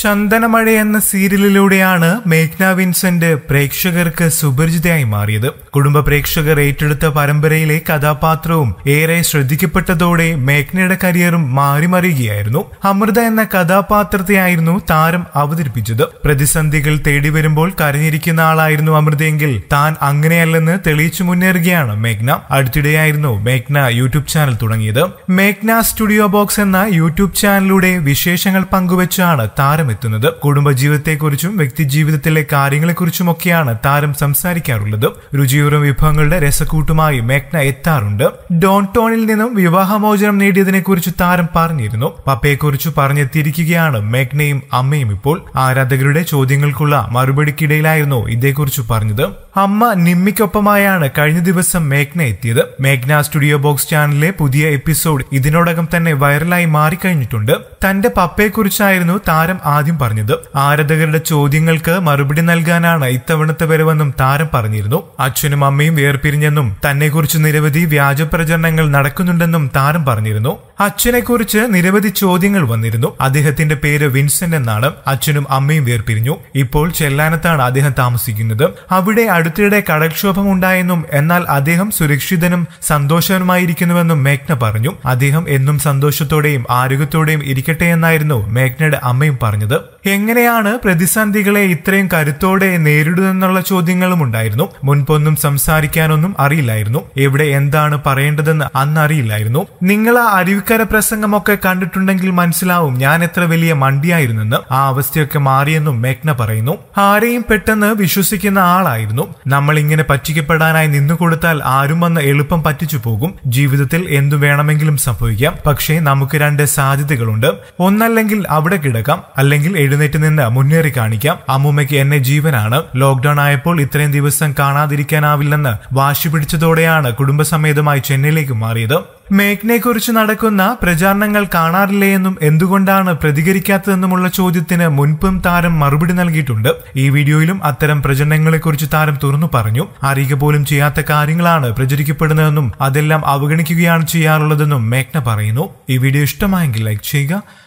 ചന്ദനമഴ എന്ന സീരിയലിലൂടെയാണ് മേഘ്ന വിൻസെന്റ് പ്രേക്ഷകർക്ക് സുപരിചിതയായി മാറിയത് കുടുംബ പ്രേക്ഷകർ ഏറ്റെടുത്ത പരമ്പരയിലെ കഥാപാത്രവും ഏറെ ശ്രദ്ധിക്കപ്പെട്ടതോടെ മേഘ്നയുടെ കരിയറും മാറിമറിയുകയായിരുന്നു അമൃത എന്ന കഥാപാത്രത്തെയായിരുന്നു താരം അവതരിപ്പിച്ചത് പ്രതിസന്ധികൾ തേടി വരുമ്പോൾ കരഞ്ഞിരിക്കുന്ന ആളായിരുന്നു അമൃതയെങ്കിൽ താൻ അങ്ങനെയല്ലെന്ന് തെളിയിച്ചു മുന്നേറുകയാണ് മേഘ്ന അടുത്തിടെയായിരുന്നു മേഘ്ന യൂട്യൂബ് ചാനൽ തുടങ്ങിയത് മേഘ്ന സ്റ്റുഡിയോ ബോക്സ് എന്ന യൂട്യൂബ് ചാനലിലൂടെ വിശേഷങ്ങൾ പങ്കുവച്ചാണ് താരം താരം കുടുംബജീവിതത്തെക്കുറിച്ചും വ്യക്തിജീവിതത്തിലെ കാര്യങ്ങളെക്കുറിച്ചുമൊക്കെയാണ് താരം സംസാരിക്കാറുള്ളത് രുചിയൂറും വിഭവങ്ങളുടെ രസക്കൂട്ടുമായി മേഘ്ന എത്താറുണ്ട് ഡോൺടോണിൽ നിന്നും വിവാഹമോചനം നേടിയതിനെക്കുറിച്ച് താരം പറഞ്ഞിരുന്നു പപ്പയെക്കുറിച്ച് പറഞ്ഞെത്തിയിരിക്കുകയാണ് മേഘ്നയും അമ്മയും ഇപ്പോൾ ആരാധകരുടെ ചോദ്യങ്ങൾക്കുള്ള മറുപടിക്കിടയിലായിരുന്നു ഇതേക്കുറിച്ച് പറഞ്ഞത് അമ്മ നിമ്മിക്കൊപ്പമായാണ് കഴിഞ്ഞ ദിവസം മേഘ്ന എത്തിയത് മേഘ്ന സ്റ്റുഡിയോ ബോക്സ് ചാനലിലെ പുതിയ എപ്പിസോഡ് ഇതിനോടകം തന്നെ വൈറലായി മാറിക്കഴിഞ്ഞിട്ടുണ്ട് തന്റെ പപ്പയെക്കുറിച്ചായിരുന്നു താരം ആദ്യം പറഞ്ഞത് ആരാധകരുടെ ചോദ്യങ്ങൾക്ക് മറുപടി നൽകാനാണ് ഇത്തവണത്തെ വരവെന്നും താരം പറഞ്ഞിരുന്നു അച്ഛനും അമ്മയും വേർപിരിഞ്ഞെന്നും തന്നെക്കുറിച്ച് നിരവധി വ്യാജ പ്രചരണങ്ങൾ നടക്കുന്നുണ്ടെന്നും താരം പറഞ്ഞിരുന്നു അച്ഛനെക്കുറിച്ച് നിരവധി ചോദ്യങ്ങൾ വന്നിരുന്നു അദ്ദേഹത്തിന്റെ പേര് വിൻസെന്റ് എന്നാണ് അച്ഛനും അമ്മയും വേർപിരിഞ്ഞു ഇപ്പോൾ ചെല്ലാനത്താണ് അദ്ദേഹം താമസിക്കുന്നത് അവിടെ അടുത്തിടെ കടൽക്ഷോഭം ഉണ്ടായെന്നും എന്നാൽ അദ്ദേഹം സുരക്ഷിതനും സന്തോഷവനുമായിരിക്കുന്നുവെന്നും മേഘ്ന പറഞ്ഞു അദ്ദേഹം എന്നും സന്തോഷത്തോടെയും ആരോഗ്യത്തോടെയും ഇരിക്കട്ടെ എന്നായിരുന്നു മേഘ്നയുടെ അമ്മയും പറഞ്ഞത് എങ്ങനെയാണ് പ്രതിസന്ധികളെ ഇത്രയും കരുത്തോടെ നേരിടുന്നെന്നുള്ള ചോദ്യങ്ങളും ഉണ്ടായിരുന്നു മുൻപൊന്നും സംസാരിക്കാനൊന്നും അറിയില്ലായിരുന്നു എവിടെ എന്താണ് പറയേണ്ടതെന്ന് അന്നറിയില്ലായിരുന്നു നിങ്ങൾ ആ അരുവിക്കര പ്രസംഗമൊക്കെ കണ്ടിട്ടുണ്ടെങ്കിൽ മനസ്സിലാവും ഞാൻ എത്ര വലിയ മണ്ടിയായിരുന്നെന്ന് ആ അവസ്ഥയൊക്കെ മാറിയെന്നും മേഘ്ന പറയുന്നു ആരെയും പെട്ടെന്ന് വിശ്വസിക്കുന്ന ആളായിരുന്നു നമ്മൾ ഇങ്ങനെ പറ്റിക്കപ്പെടാനായി നിന്നു കൊടുത്താൽ ആരും വന്ന് എളുപ്പം പറ്റിച്ചു പോകും ജീവിതത്തിൽ എന്തു വേണമെങ്കിലും സംഭവിക്കാം പക്ഷേ നമുക്ക് രണ്ട് സാധ്യതകളുണ്ട് ഒന്നല്ലെങ്കിൽ അവിടെ കിടക്കാം അല്ലെങ്കിൽ എഴുതി എഴുന്നേറ്റ് നിന്ന് മുന്നേറി കാണിക്കാം അമ്മൂമ്മയ്ക്ക് എന്നെ ജീവനാണ് ലോക്ഡൌൺ ആയപ്പോൾ ഇത്രയും ദിവസം കാണാതിരിക്കാനാവില്ലെന്ന് വാശി പിടിച്ചതോടെയാണ് കുടുംബസമേതമായി ചെന്നൈയിലേക്ക് മാറിയത് മേഘ്നെ കുറിച്ച് നടക്കുന്ന പ്രചാരണങ്ങൾ കാണാറില്ലേ എന്നും എന്തുകൊണ്ടാണ് പ്രതികരിക്കാത്തതെന്നുമുള്ള ചോദ്യത്തിന് മുൻപും താരം മറുപടി നൽകിയിട്ടുണ്ട് ഈ വീഡിയോയിലും അത്തരം പ്രചരണങ്ങളെക്കുറിച്ച് താരം തുറന്നു പറഞ്ഞു അറിയുക പോലും ചെയ്യാത്ത കാര്യങ്ങളാണ് പ്രചരിക്കപ്പെടുന്നതെന്നും അതെല്ലാം അവഗണിക്കുകയാണ് ചെയ്യാറുള്ളതെന്നും മേഘ്ന പറയുന്നു ഈ വീഡിയോ ഇഷ്ടമായെങ്കിൽ ലൈക്ക് ചെയ്യുക